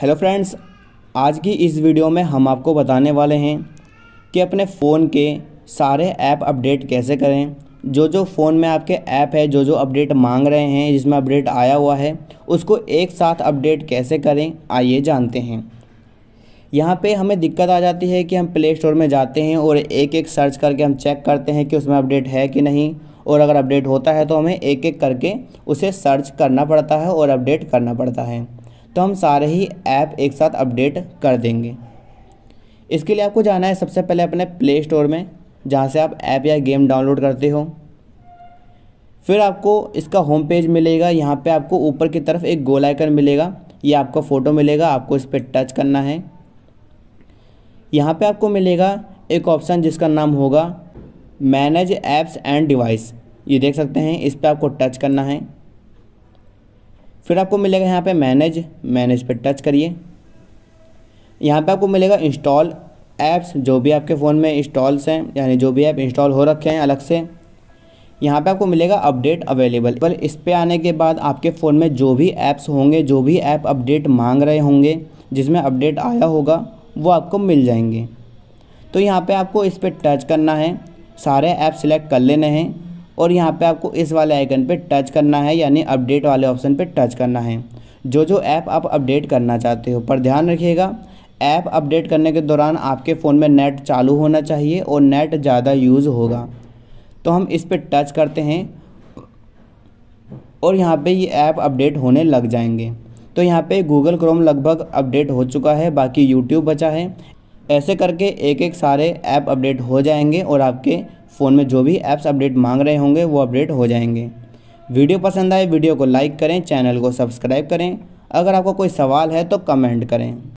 hello friends आज की इस वीडियो में हम आपको बताने वाले हैं कि अपने फ़ोन के सारे ऐप अपडेट कैसे करें जो जो फ़ोन में आपके ऐप है जो जो अपडेट मांग रहे हैं जिसमें अपडेट आया हुआ है उसको एक साथ अपडेट कैसे करें आइए जानते हैं यहाँ पे हमें दिक्कत आ जाती है कि हम प्ले स्टोर में जाते हैं और एक एक सर्च करके हम चेक करते हैं कि उसमें अपडेट है कि नहीं और अगर अपडेट होता है तो हमें एक एक करके उसे सर्च करना पड़ता है और अपडेट करना पड़ता है तो हम सारे ही ऐप एक साथ अपडेट कर देंगे इसके लिए आपको जाना है सबसे पहले अपने प्ले स्टोर में जहाँ से आप ऐप या गेम डाउनलोड करते हो फिर आपको इसका होम पेज मिलेगा यहाँ पे आपको ऊपर की तरफ एक गोल आइकन मिलेगा ये आपका फ़ोटो मिलेगा आपको इस पर टच करना है यहाँ पे आपको मिलेगा एक ऑप्शन जिसका नाम होगा मैनेज ऐप्स एंड डिवाइस ये देख सकते हैं इस पर आपको टच करना है फिर आपको मिलेगा यहाँ पे मैनेज मैनेज पे टच करिए यहाँ पे आपको मिलेगा इंस्टॉल ऐप्स जो भी आपके फ़ोन में इंस्टॉल्स हैं यानी जो भी ऐप इंस्टॉल हो रखे हैं अलग से यहाँ पे आपको मिलेगा अपडेट अवेलेबल पर इस पर आने के बाद आपके फ़ोन में जो भी ऐप्स होंगे जो भी ऐप अपडेट मांग रहे होंगे जिसमें अपडेट आया होगा वो आपको मिल जाएंगे तो यहाँ पर आपको इस पर टच करना है सारे ऐप सिलेक्ट कर लेने हैं और यहाँ पे आपको इस वाले आइकन पे टच करना है यानी अपडेट वाले ऑप्शन पे टच करना है जो जो ऐप आप अपडेट करना चाहते हो पर ध्यान रखिएगा ऐप अपडेट करने के दौरान आपके फ़ोन में नेट चालू होना चाहिए और नेट ज़्यादा यूज़ होगा तो हम इस पर टच करते हैं और यहाँ पर ये ऐप अपडेट होने लग जाएंगे तो यहाँ पे गूगल क्रोम लगभग अपडेट हो चुका है बाकी यूट्यूब बचा है ऐसे करके एक एक सारे ऐप अपडेट हो जाएंगे और आपके फ़ोन में जो भी ऐप्स अपडेट मांग रहे होंगे वो अपडेट हो जाएंगे वीडियो पसंद आए वीडियो को लाइक करें चैनल को सब्सक्राइब करें अगर आपको कोई सवाल है तो कमेंट करें